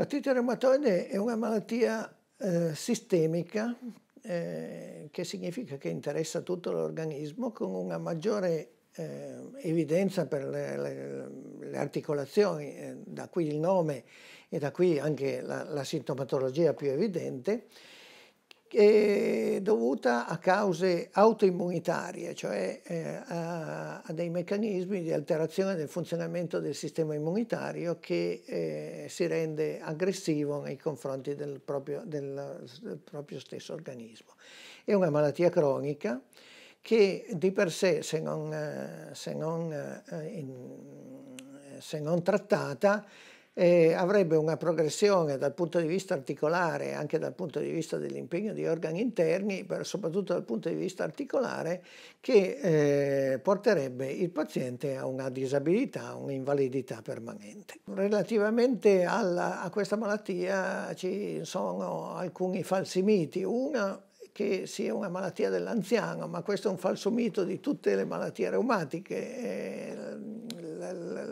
L'artrite reumatoide è una malattia eh, sistemica eh, che significa che interessa tutto l'organismo con una maggiore eh, evidenza per le, le, le articolazioni, eh, da qui il nome e da qui anche la, la sintomatologia più evidente è dovuta a cause autoimmunitarie, cioè eh, a, dei meccanismi di alterazione del funzionamento del sistema immunitario che eh, si rende aggressivo nei confronti del proprio, del, del proprio stesso organismo. È una malattia cronica che di per sé, se non, eh, se non, se non trattata, eh, avrebbe una progressione dal punto di vista articolare, anche dal punto di vista dell'impegno di organi interni, però soprattutto dal punto di vista articolare, che eh, porterebbe il paziente a una disabilità, un'invalidità permanente. Relativamente alla, a questa malattia ci sono alcuni falsi miti. Una che sia una malattia dell'anziano, ma questo è un falso mito di tutte le malattie reumatiche. Eh,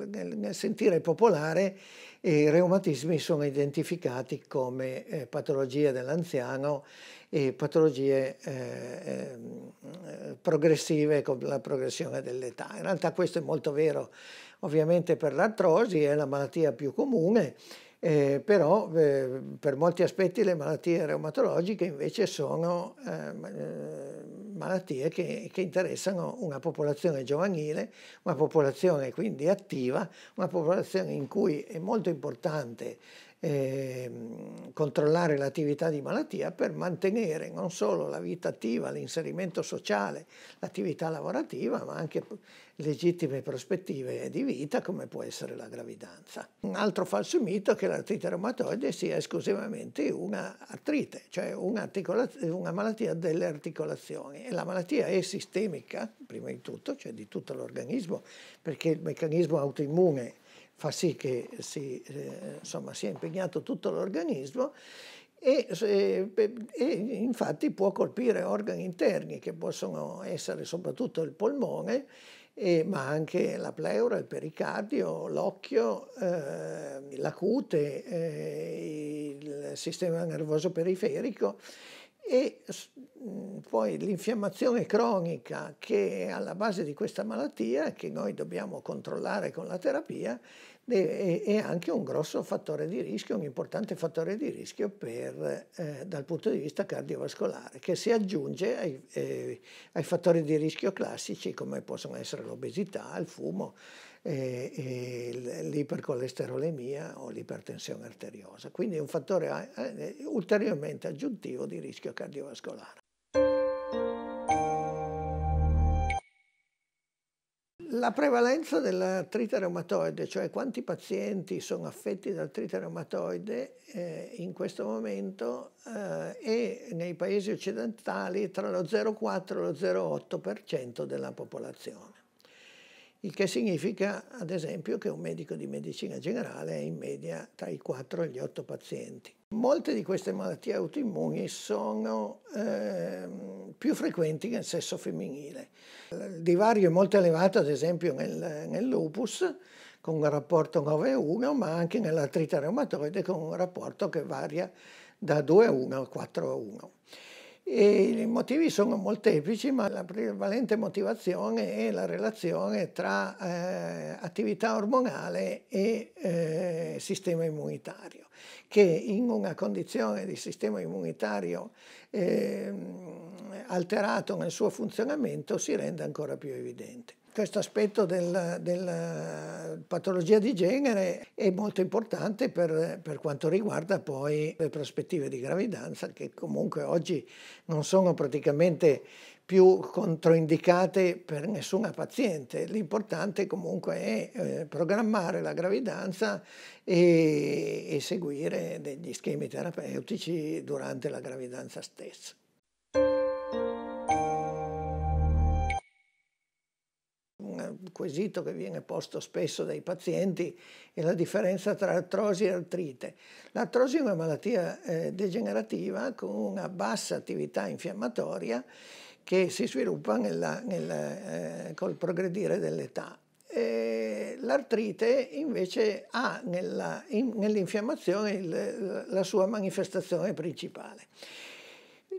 nel sentire popolare i reumatismi sono identificati come eh, patologie dell'anziano e patologie eh, ehm, progressive con la progressione dell'età. In realtà questo è molto vero ovviamente per l'artrosi, è la malattia più comune eh, però eh, per molti aspetti le malattie reumatologiche invece sono eh, malattie che, che, interessano una popolazione giovanile, una popolazione quindi attiva, una popolazione in cui è molto importante eh, controllare l'attività di malattia per mantenere non solo la vita attiva, l'inserimento sociale, l'attività lavorativa, ma anche legittime prospettive di vita come può essere la gravidanza. Un altro falso mito è che l'artrite reumatoide sia esclusivamente un'artrite, cioè una malattia delle articolazioni e la malattia è sistemica, prima di tutto, cioè di tutto l'organismo, perché il meccanismo autoimmune fa sì che si, eh, insomma, sia impegnato tutto l'organismo e, e, e, infatti può colpire organi interni che possono essere soprattutto il polmone, eh, ma anche la pleura, il pericardio, l'occhio, eh, la cute, eh, il sistema nervoso periferico e mm, poi l'infiammazione cronica che è alla base di questa malattia, che noi dobbiamo controllare con la terapia, è anche un grosso fattore di rischio, un importante fattore di rischio per, eh, dal punto di vista cardiovascolare, che si aggiunge ai, eh, ai, fattori di rischio classici come possono essere l'obesità, il fumo, eh, l'ipercolesterolemia o l'ipertensione arteriosa. Quindi è un fattore eh, ulteriormente aggiuntivo di rischio cardiovascolare. La prevalenza della trite reumatoide, cioè quanti pazienti sono affetti dal trite reumatoide eh, in questo momento, eh, è nei paesi occidentali tra lo 0,4 e lo 0,8% della popolazione il che significa ad esempio che un medico di medicina generale è in media tra i 4 e gli 8 pazienti. Molte di queste malattie autoimmuni sono eh, più frequenti nel sesso femminile. Il divario è molto elevato ad esempio nel, nel lupus con un rapporto 9-1, ma anche nell'artrite reumatoide con un rapporto che varia da 2-1 a 4-1. E I motivi sono molteplici, ma la prevalente motivazione è la relazione tra eh, attività ormonale e eh, sistema immunitario, che in una condizione di sistema immunitario eh, alterato nel suo funzionamento si rende ancora più evidente questo aspetto della del eh, patologia di genere è molto importante per, per, quanto riguarda poi le prospettive di gravidanza che comunque oggi non sono praticamente più controindicate per nessuna paziente. L'importante comunque è eh, programmare la gravidanza e, e seguire degli schemi terapeutici durante la gravidanza stessa. quesito che viene posto spesso dai pazienti, è la differenza tra artrosi e artrite. L'artrosi è una malattia eh, degenerativa con una bassa attività infiammatoria che si sviluppa nella, nella, eh, col progredire dell'età. L'artrite invece ha nella, in, nell'infiammazione il, la sua manifestazione principale.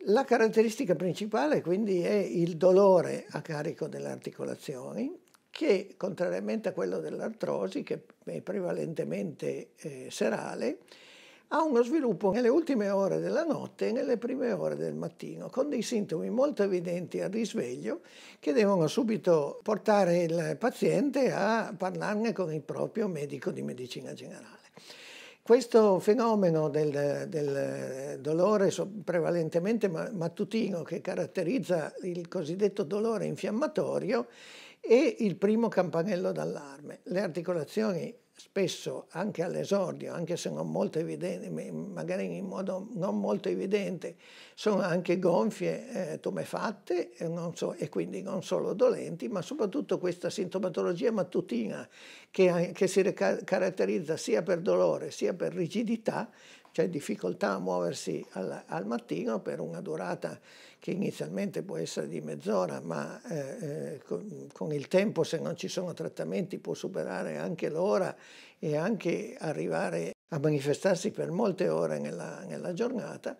La caratteristica principale quindi è il dolore a carico delle articolazioni, che contrariamente a quello dell'artrosi, che è prevalentemente eh, serale, ha uno sviluppo nelle ultime ore della notte e nelle prime ore del mattino, con dei sintomi molto evidenti al risveglio che devono subito portare il paziente a parlarne con il proprio medico di medicina generale. Questo fenomeno del, del dolore prevalentemente mattutino che caratterizza il cosiddetto dolore infiammatorio e il primo campanello d'allarme. Le articolazioni spesso anche all'esordio, anche se non molto evidente, magari in modo non molto evidente, sono anche gonfie, eh, tumefatte so, e quindi non solo dolenti, ma soprattutto questa sintomatologia mattutina che, che si caratterizza sia per dolore sia per rigidità c'è difficoltà a muoversi al, al, mattino per una durata che inizialmente può essere di mezz'ora, ma eh, eh, con, con, il tempo, se non ci sono trattamenti, può superare anche l'ora e anche arrivare a manifestarsi per molte ore nella, nella giornata,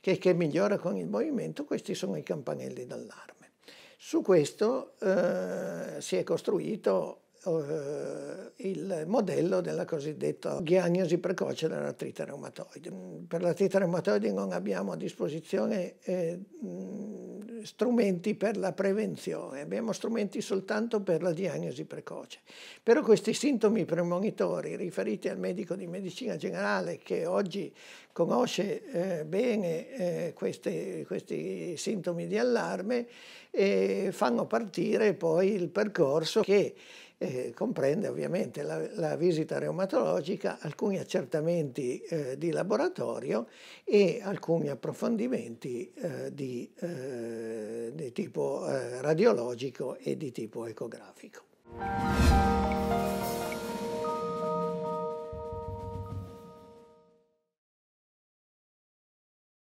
che, che migliora con il movimento, questi sono i campanelli d'allarme. Su questo eh, si è costruito eh, il modello della cosiddetta diagnosi precoce dell'artrite reumatoide. Mm, per l'artrite reumatoide non abbiamo a disposizione eh, mm, strumenti per la prevenzione, abbiamo strumenti soltanto per la diagnosi precoce. Però questi sintomi premonitori riferiti al medico di medicina generale che oggi conosce eh, bene eh, queste, questi sintomi di allarme eh, fanno partire poi il percorso che eh, comprende ovviamente la, la, visita reumatologica, alcuni accertamenti eh, di laboratorio e alcuni approfondimenti eh, di, eh, di, tipo eh, radiologico e di tipo ecografico.